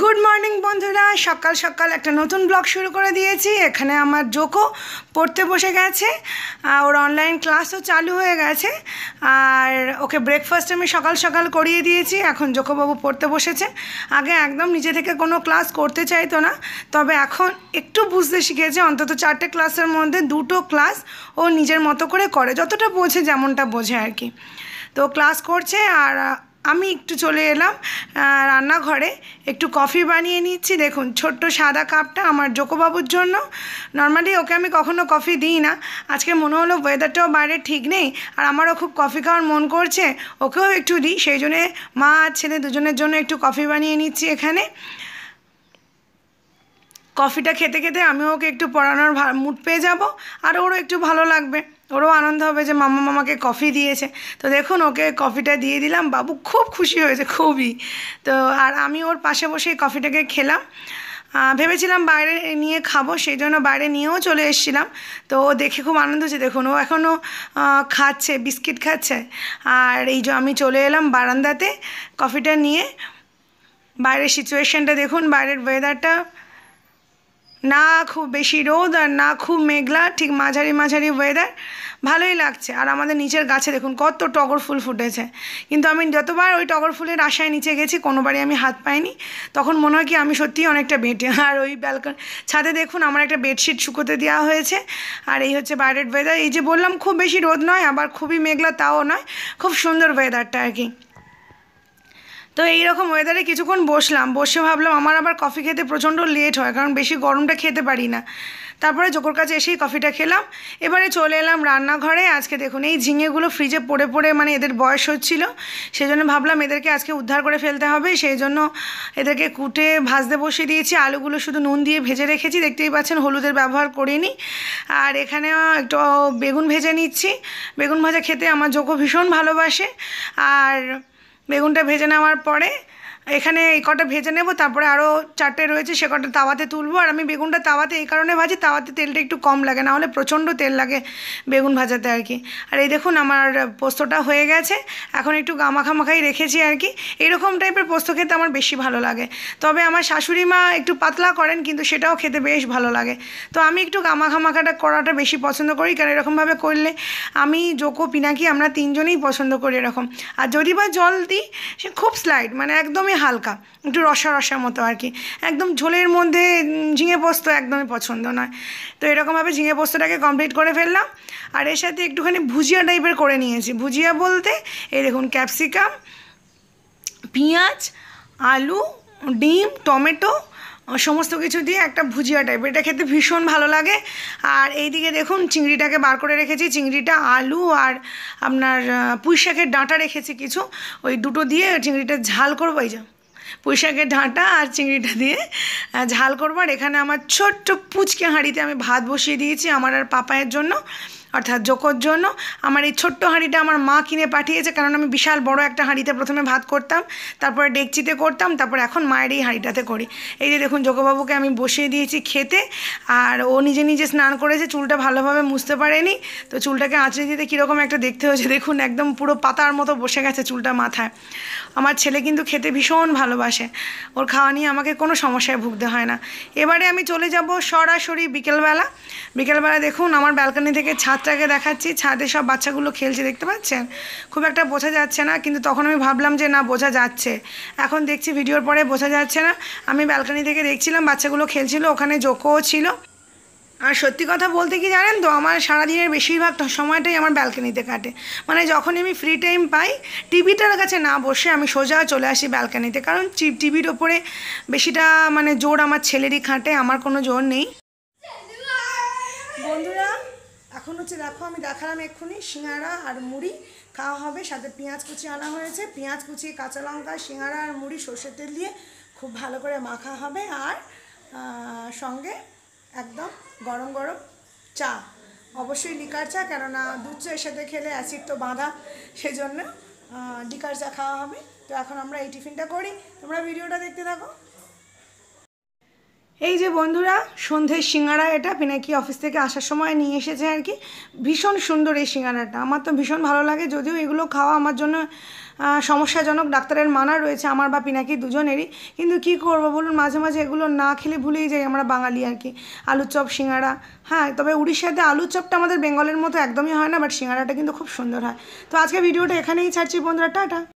good morning বন্ধুরা সকাল সকাল একটা নতুন ব্লগ শুরু করে দিয়েছি এখানে আমার জোকো পড়তে বসে গেছে ওর অনলাইন ক্লাসও চালু হয়ে গেছে আর ওকে ব্রেকফাস্ট আমি সকাল সকাল করিয়ে দিয়েছি এখন জোকোবাবু পড়তে বসেছে আগে একদম নিজে থেকে কোনো ক্লাস করতে চাইতো না তবে এখন একটু বুঝতে শিখেছে অন্তত চারটে ক্লাসের মধ্যে দুটো ক্লাস ও নিজের মতো করে করে যতটা বোঝে যেমনটা বোঝে আর কি তো ক্লাস করছে আর আমি একটু চলে এলাম রান্নাঘরে একটু কফি বানিয়ে নিচ্ছি দেখুন ছোট্ট সাদা কাপটা আমার জোকোবাবুর জন্য নর্মালি ওকে আমি কখনো কফি দিই না আজকে মনে হলো ওয়েদারটাও বাইরে ঠিক নেই আর আমারও খুব কফি খাওয়ার মন করছে ওকেও একটু দিই সেই জন্যে মা আর ছেলে দুজনের জন্য একটু কফি বানিয়ে নিচ্ছি এখানে কফিটা খেতে খেতে আমিও ওকে একটু পড়ানোর মুড পেয়ে যাব আর ওরও একটু ভালো লাগবে ওরও আনন্দ হবে যে মামা মামাকে কফি দিয়েছে তো দেখুন ওকে কফিটা দিয়ে দিলাম বাবু খুব খুশি হয়েছে খুবই তো আর আমি ওর পাশে বসে কফিটাকে খেলাম ভেবেছিলাম বাইরে নিয়ে খাবো সেই জন্য বাইরে নিয়েও চলে এসেছিলাম তো ও দেখে খুব আনন্দ হচ্ছে দেখুন ও এখনও খাচ্ছে বিস্কিট খাচ্ছে আর এই যে আমি চলে এলাম বারান্দাতে কফিটা নিয়ে বাইরের সিচুয়েশানটা দেখুন বাইরের ওয়েদারটা না খুব বেশি রোদ আর না খুব মেঘলা ঠিক মাঝারি মাঝারি ওয়েদার ভালোই লাগছে আর আমাদের নিচের গাছে দেখুন কত টগর ফুল ফুটেছে কিন্তু আমি যতবার ওই টগর ফুলের আশায় নিচে গেছি কোনোবারই আমি হাত পাইনি তখন মনে হয় কি আমি সত্যিই অনেকটা বেটে আর ওই ব্যালকন ছাদে দেখুন আমার একটা বেডশিট শুকোতে দেওয়া হয়েছে আর এই হচ্ছে বাইরের ওয়েদার এই যে বললাম খুব বেশি রোদ নয় আবার খুবই মেঘলা তাও নয় খুব সুন্দর ওয়েদারটা আর কি তো এইরকম ওয়েদারে কিছুক্ষণ বসলাম বসে ভাবলাম আমার আবার কফি খেতে প্রচণ্ড লেট হয় কারণ বেশি গরমটা খেতে পারি না তারপরে জোকর কাছে এসেই কফিটা খেলাম এবারে চলে এলাম রান্নাঘরে আজকে দেখুন এই ঝিঙেগুলো ফ্রিজে পড়ে পড়ে মানে এদের বয়স হচ্ছিল সেই জন্য ভাবলাম এদেরকে আজকে উদ্ধার করে ফেলতে হবে সেই জন্য এদেরকে কুটে ভাজতে বসিয়ে দিয়েছি আলুগুলো শুধু নুন দিয়ে ভেজে রেখেছি দেখতেই পাচ্ছেন হলুদের ব্যবহার করিনি আর এখানে একটু বেগুন ভেজে নিচ্ছি বেগুন ভাজা খেতে আমার জোকো ভীষণ ভালোবাসে আর বেগুনটা ভেজে নেওয়ার পরে এখানে এই কটা ভেজে নেব তারপরে আরও চারটে রয়েছে সে কটা তাওয়াতে তুলবো আর আমি বেগুনটা তাওয়াতে এই কারণে ভাজি তাওয়াতে তেলটা একটু কম লাগে না হলে প্রচণ্ড তেল লাগে বেগুন ভাজাতে আর কি আর এই দেখুন আমার পোস্তটা হয়ে গেছে এখন একটু গামাখামাখাই রেখেছি আর কি এরকম টাইপের পোস্ত খেতে আমার বেশি ভালো লাগে তবে আমার শাশুড়ি মা একটু পাতলা করেন কিন্তু সেটাও খেতে বেশ ভালো লাগে তো আমি একটু গামাখামাখাটা করাটা বেশি পছন্দ করি কারণ এরকমভাবে করলে আমি জোকো পিনাকি আমরা তিনজনেই পছন্দ করি এরকম আর যদি বা জল দিই সে খুব স্লাইড মানে একদমই হালকা একটু রসা রসার মতো আর কি একদম ঝোলের মধ্যে ঝিঙে পোস্ত একদমই পছন্দ নয় তো এরকমভাবে ঝিঙে পোস্তটাকে কমপ্লিট করে ফেললাম আর এর সাথে একটুখানি ভুজিয়া টাইপের করে নিয়েছি ভুজিয়া বলতে এই দেখুন ক্যাপসিকাম পেঁয়াজ আলু ডিম টমেটো সমস্ত কিছু দিয়ে একটা ভুজিয়া টাইপ এটা খেতে ভীষণ ভালো লাগে আর এইদিকে দেখুন চিংড়িটাকে বার করে রেখেছি চিংড়িটা আলু আর আপনার পুঁই শাকের ডাঁটা রেখেছি কিছু ওই দুটো দিয়ে চিংড়িটা ঝাল করবো এই যা পুঁই শাকের ডাঁটা আর চিংড়িটা দিয়ে ঝাল করবো আর এখানে আমার ছোট্ট পুচকে হাঁড়িতে আমি ভাত বসিয়ে দিয়েছি আমার আর পাপায়ের জন্য অর্থাৎ জোকোর জন্য আমার এই ছোট্ট হাঁড়িটা আমার মা কিনে পাঠিয়েছে কারণ আমি বিশাল বড় একটা হাঁড়িতে প্রথমে ভাত করতাম তারপরে ডেকচিতে করতাম তারপর এখন মায়ের এই হাঁড়িটাতে করি এই যে দেখুন জোকোবাবুকে আমি বসিয়ে দিয়েছি খেতে আর ও নিজে নিজে স্নান করেছে চুলটা ভালোভাবে মুছতে পারেনি তো চুলটাকে আঁচড়ে দিতে কীরকম একটা দেখতে হয়েছে দেখুন একদম পুরো পাতার মতো বসে গেছে চুলটা মাথায় আমার ছেলে কিন্তু খেতে ভীষণ ভালোবাসে ওর খাওয়া নিয়ে আমাকে কোনো সমস্যায় ভুগতে হয় না এবারে আমি চলে যাব সরাসরি বিকেলবেলা বিকেলবেলা দেখুন আমার ব্যালকনি থেকে ছাদ ছাদটাকে দেখাচ্ছি ছাদে সব বাচ্চাগুলো খেলছে দেখতে পাচ্ছেন খুব একটা বোঝা যাচ্ছে না কিন্তু তখন আমি ভাবলাম যে না বোঝা যাচ্ছে এখন দেখছি ভিডিওর পরে বোঝা যাচ্ছে না আমি ব্যালকানি থেকে দেখছিলাম বাচ্চাগুলো খেলছিল ওখানে জোকোও ছিল আর সত্যি কথা বলতে কি জানেন তো আমার সারাদিনের বেশিরভাগ সময়টাই আমার ব্যালকানিতে কাটে মানে যখন আমি ফ্রি টাইম পাই টিভিটার কাছে না বসে আমি সোজা চলে আসি ব্যালকানিতে কারণ টিভির ওপরে বেশিটা মানে জোর আমার ছেলেরই খাটে আমার কোনো জোর নেই এখন হচ্ছে দেখো আমি দেখালাম এক্ষুনি সিঙাড়া আর মুড়ি খাওয়া হবে সাথে পেঁয়াজ কুচি আনা হয়েছে পেঁয়াজ কুচি কাঁচা লঙ্কা সিঙাড়া আর মুড়ি সর্ষের তেল দিয়ে খুব ভালো করে মাখা হবে আর সঙ্গে একদম গরম গরম চা অবশ্যই লিকার চা কেননা দুধ চায়ের সাথে খেলে অ্যাসিড তো বাঁধা সেজন্য লিকার চা খাওয়া হবে তো এখন আমরা এই টিফিনটা করি তোমরা ভিডিওটা দেখতে থাকো এই যে বন্ধুরা সন্ধ্যের শিঙারা এটা পিনাকি অফিস থেকে আসার সময় নিয়ে এসেছে আর কি ভীষণ সুন্দর এই শিঙারাটা আমার তো ভীষণ ভালো লাগে যদিও এগুলো খাওয়া আমার জন্য সমস্যাজনক ডাক্তারের মানা রয়েছে আমার বা পিনাকি দুজনেরই কিন্তু কি করব বলুন মাঝে মাঝে এগুলো না খেলে ভুলেই যাই আমরা বাঙালি আর কি আলুর চপ হ্যাঁ তবে উড়িষ্যাতে আলুর চপটা আমাদের বেঙ্গলের মতো একদমই হয় না বাট শিঙারাটা কিন্তু খুব সুন্দর হয় তো আজকে ভিডিওটা এখানেই ছাড়ছি বন্ধুরা টাটা